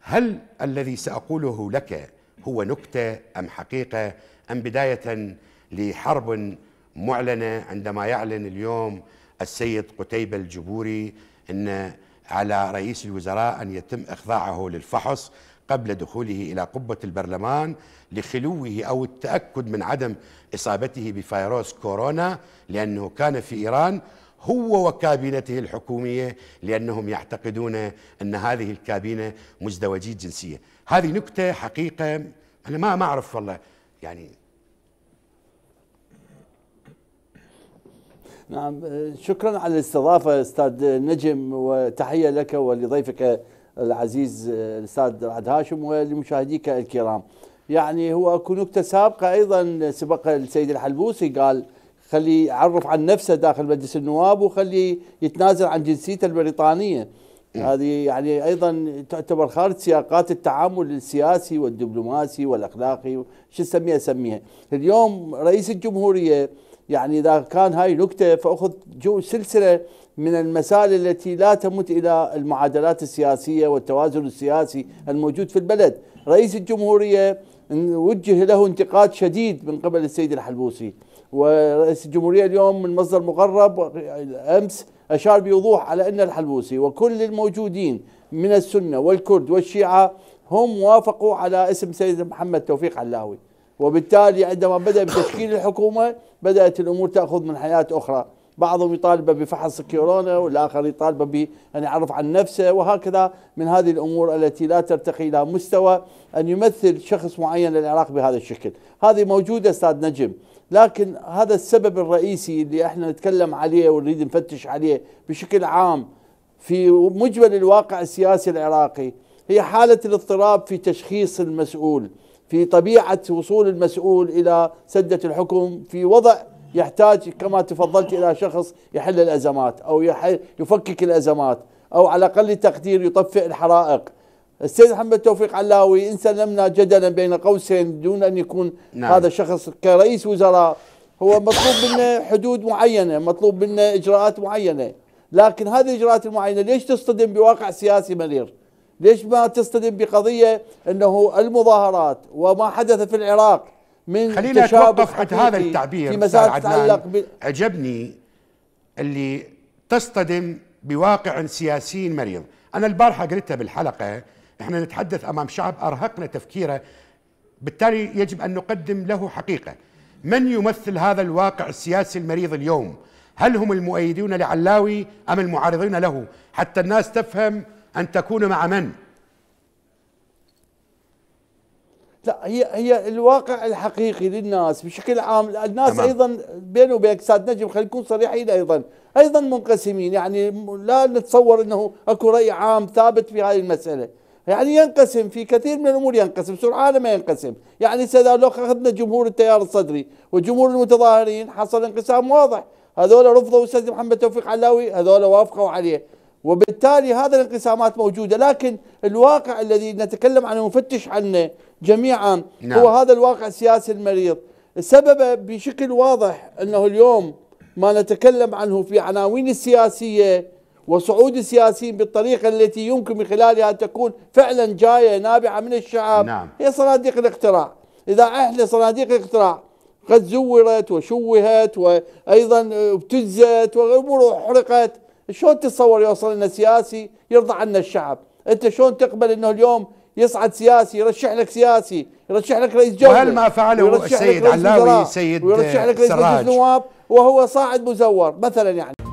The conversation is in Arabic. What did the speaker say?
هل الذي ساقوله لك هو نكته ام حقيقه ام بدايه لحرب معلنه عندما يعلن اليوم السيد قتيبه الجبوري ان على رئيس الوزراء ان يتم اخضاعه للفحص قبل دخوله الى قبه البرلمان لخلوه او التاكد من عدم اصابته بفيروس كورونا لانه كان في ايران هو وكابينته الحكومية لأنهم يعتقدون أن هذه الكابينة مزدوجي الجنسية هذه نكتة حقيقة أنا ما ما أعرف والله يعني نعم شكرا على الاستضافة أستاذ نجم وتحية لك ولضيفك العزيز الأستاذ رعد هاشم ولمشاهديك الكرام يعني هو أكو نكتة سابقة أيضا سبق السيد الحلبوسي قال خليه يعرف عن نفسه داخل مجلس النواب وخليه يتنازل عن جنسيته البريطانية هذه يعني أيضا تعتبر خارج سياقات التعامل السياسي والدبلوماسي والأخلاقي شو سميها سميها اليوم رئيس الجمهورية يعني إذا كان هاي نكتة فأخذ جو سلسلة من المسائل التي لا تمت إلى المعادلات السياسية والتوازن السياسي الموجود في البلد رئيس الجمهورية وجه له انتقاد شديد من قبل السيد الحلبوسي ورئيس الجمهورية اليوم من مصدر مقرب أمس أشار بوضوح على أن الحلبوسي وكل الموجودين من السنة والكرد والشيعة هم وافقوا على اسم سيد محمد توفيق علاوي وبالتالي عندما بدأ بتشكيل الحكومة بدأت الأمور تأخذ من حياة أخرى بعضهم يطالب بفحص كورونا والآخر يطالب بأن يعرف عن نفسه وهكذا من هذه الأمور التي لا ترتقي إلى مستوى أن يمثل شخص معين للعراق بهذا الشكل هذه موجودة أستاذ نجم لكن هذا السبب الرئيسي اللي احنا نتكلم عليه ونريد نفتش عليه بشكل عام في مجمل الواقع السياسي العراقي هي حالة الاضطراب في تشخيص المسؤول في طبيعة وصول المسؤول إلى سدة الحكم في وضع يحتاج كما تفضلت إلى شخص يحل الأزمات أو يحل يفكك الأزمات أو على أقل تقدير يطفئ الحرائق السيد محمد توفيق علاوي إن سلمنا جدلا بين قوسين دون أن يكون نعم. هذا الشخص كرئيس وزراء هو مطلوب منا حدود معينة مطلوب منا إجراءات معينة لكن هذه الإجراءات المعينة ليش تصطدم بواقع سياسي مرير ليش ما تصطدم بقضية أنه المظاهرات وما حدث في العراق من خلينا نتوقف عند هذا التعبير في مسائل تتعلق ب... عجبني اللي تصطدم بواقع سياسي مريض انا البارحه قلتها بالحلقه احنا نتحدث امام شعب ارهقنا تفكيره بالتالي يجب ان نقدم له حقيقه من يمثل هذا الواقع السياسي المريض اليوم هل هم المؤيدون لعلاوي ام المعارضين له حتى الناس تفهم ان تكون مع من لا هي هي الواقع الحقيقي للناس بشكل عام الناس تمام. ايضا بيني وبينك ساد نجم خلينا نكون صريحين ايضا ايضا منقسمين يعني لا نتصور انه اكو راي عام ثابت في هذه المساله يعني ينقسم في كثير من الامور ينقسم سرعان ما ينقسم يعني اذا لو اخذنا جمهور التيار الصدري وجمهور المتظاهرين حصل انقسام واضح هذول رفضوا الاستاذ محمد توفيق علاوي هذول وافقوا عليه وبالتالي هذه الانقسامات موجوده لكن الواقع الذي نتكلم عنه ونفتش عنه جميعا نعم. هو هذا الواقع السياسي المريض سبب بشكل واضح انه اليوم ما نتكلم عنه في عناوين السياسيه وصعود السياسيين بالطريقه التي يمكن من خلالها ان تكون فعلا جايه نابعه من الشعب نعم. هي صناديق الاقتراع اذا احنا صناديق الاقتراع قد زورت وشوهت وايضا ابتزت وامور احرقت شلون تتصور يوصل لنا سياسي يرضى عنا الشعب انت شلون تقبل انه اليوم يصعد سياسي يرشح لك سياسي يرشح لك رئيس جمهوريه وهل ما فعله السيد علاوي سيد ويرشح لك رئيس مجلس نواب وهو صاعد مزور مثلا يعني